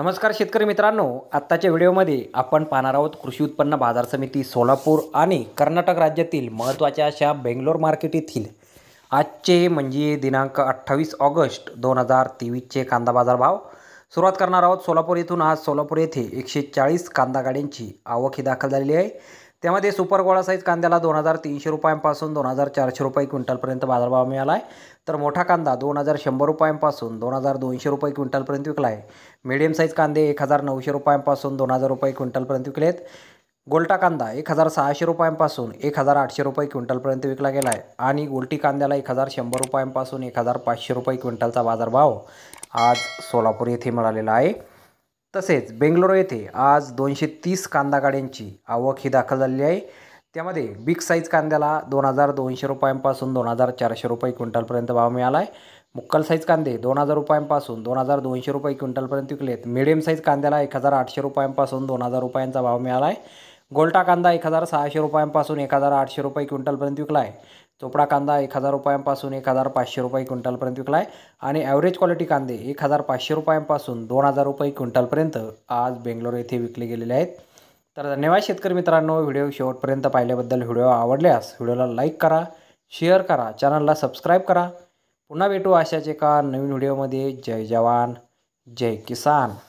नमस्कार शेतकरी मित्रांनो आत्ताच्या व्हिडिओमध्ये आपण पाहणार आहोत कृषी उत्पन्न बाजार समिती सोलापूर आणि कर्नाटक राज्यातील महत्त्वाच्या अशा बेंगलोर मार्केट येथील आजचे म्हणजे दिनांक अठ्ठावीस ऑगस्ट दोन हजार तेवीसचे कांदा बाजार भाव सुरुवात करणार आहोत सोलापूर येथून आज सोलापूर येथे एकशे चाळीस कांदा गाड्यांची आवक ही दाखल झालेली आहे त्यामध्ये सुपर गोळा साईज कांद्याला दोन हजार तीनशे रुपयांपासून दोन हजार चारशे रुपये क्विंटलपर्यंत बाजारभाव मिळाला आहे तर मोठा कांदा दोन हजार शंभर रुपयांपासून दोन हजार दोनशे रुपये क्विंटलपर्यंत विकला आहे मीडियम साईज कांदे एक हजार नऊशे रुपयांपासून दोन हजार रुपये क्विंटलपर्यंत विकले आहेत गोलटा कांदा एक हजार सहाशे रुपयांपासून एक हजार आठशे रुपये क्विंटलपर्यंत विकला गेला आहे आणि गोलटी कांद्याला एक हजार शंभर रुपयांपासून एक हजार पाचशे रुपये क्विंटलचा बाजारभाव आज सोलापूर येथे मिळालेला आहे तसेच बेंगलोर येथे आज दोनशे तीस कांदा गाड्यांची आवक ही दाखल झालेली आहे त्यामध्ये बिग साईज कांद्याला दोन हजार दोनशे रुपयांपासून दोन हजार चारशे रुपये क्विंटलपर्यंत भाव मिळाला आहे मुक्कल साईज कांदे दोन हजार रुपयांपासून दोन हजार दोनशे रुपये क्विंटलपर्यंत विकलेत मिडियम साईज कांद्याला एक हजार आठशे रुपयांपासून दोन हजार रुपयांचा भाव मिळाला आहे गोल्टा कांदा एक हजार सहाशे रुपयांपासून एक हजार आठशे रुपये क्विंटलपर्यंत विकला आहे चोपडा कांदा एक हजार रुपयांपासून एक हजार पाचशे रुपये क्विंटलपर्यंत विकला आहे आणि ॲव्हरेज क्वालिटी कांदे एक हजार पाचशे रुपयांपासून दोन हजार रुपये क्विंटलपर्यंत आज बेंगलोर येथे विकले गेलेले आहेत तर धन्यवाद शेतकरी मित्रांनो व्हिडिओ शेवटपर्यंत पाहिल्याबद्दल व्हिडिओ आवडल्यास व्हिडिओला लाईक करा शेअर करा चॅनलला सबस्क्राईब करा पुन्हा भेटू अशाच एका नवीन व्हिडिओमध्ये जय जवान जय किसान